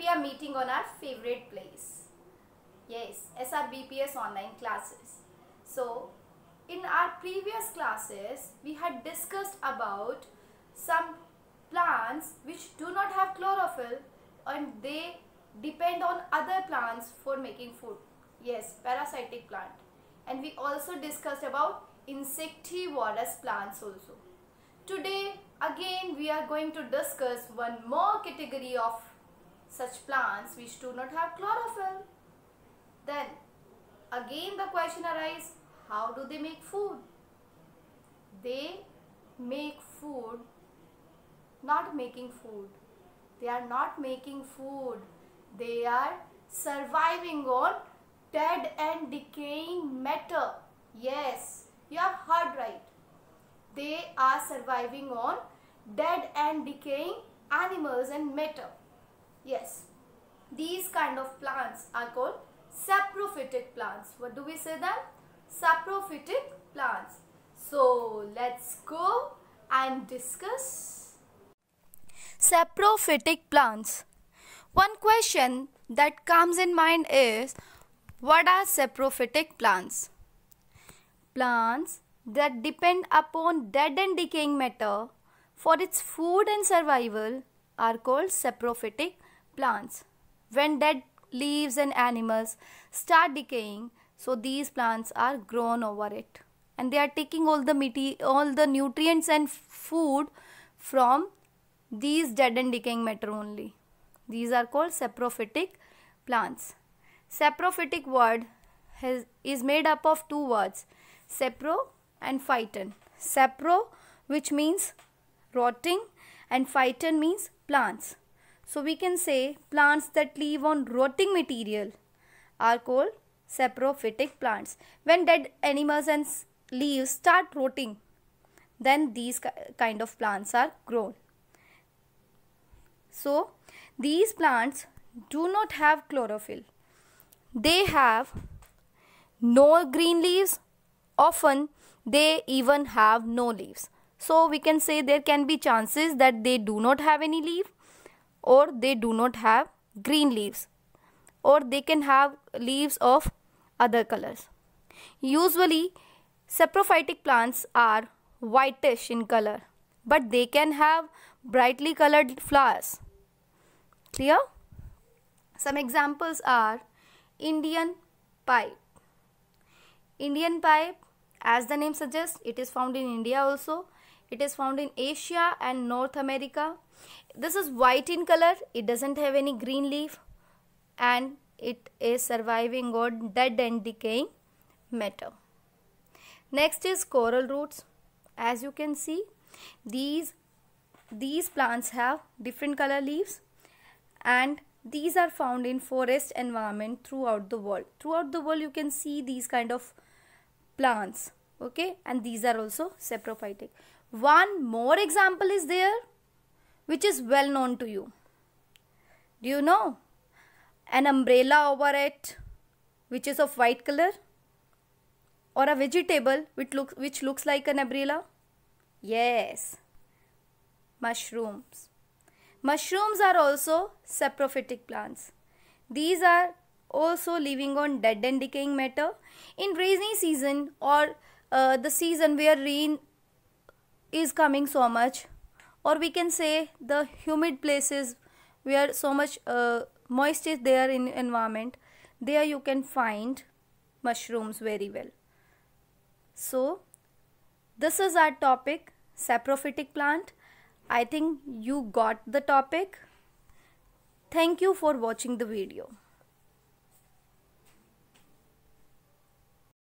we are meeting on our favorite place. Yes, SRBPS online classes. So, in our previous classes, we had discussed about some plants which do not have chlorophyll and they depend on other plants for making food. Yes, parasitic plant. And we also discussed about insectivorous plants also. Today, again, we are going to discuss one more category of such plants which do not have chlorophyll. Then again the question arises, how do they make food? They make food, not making food. They are not making food. They are surviving on dead and decaying matter. Yes, you have heard right. They are surviving on dead and decaying animals and matter. Yes, these kind of plants are called saprophytic plants. What do we say them? Saprophytic plants. So let's go and discuss saprophytic plants. One question that comes in mind is what are saprophytic plants? Plants that depend upon dead and decaying matter for its food and survival are called saprophytic plants. When dead leaves and animals start decaying, so these plants are grown over it and they are taking all the meaty, all the nutrients and food from these dead and decaying matter only. These are called saprophytic plants. Saprophytic word has, is made up of two words, sapro and phyton. Sapro which means rotting and phyton means plants. So we can say plants that live on rotting material are called saprophytic plants. When dead animals and leaves start rotting, then these kind of plants are grown. So these plants do not have chlorophyll. They have no green leaves. Often they even have no leaves. So we can say there can be chances that they do not have any leaf or they do not have green leaves or they can have leaves of other colors. Usually saprophytic plants are whitish in color but they can have brightly colored flowers. Clear? Some examples are Indian pipe. Indian pipe as the name suggests it is found in India also. It is found in Asia and North America this is white in color, it doesn't have any green leaf and it is surviving on dead and decaying matter. Next is coral roots. As you can see, these, these plants have different color leaves and these are found in forest environment throughout the world. Throughout the world you can see these kind of plants okay and these are also saprophytic. One more example is there which is well known to you. Do you know? An umbrella over it which is of white color or a vegetable which looks which looks like an umbrella? Yes. Mushrooms. Mushrooms are also saprophytic plants. These are also living on dead and decaying matter. In rainy season or uh, the season where rain is coming so much, or we can say the humid places where so much uh, moist is there in environment there you can find mushrooms very well so this is our topic saprophytic plant i think you got the topic thank you for watching the video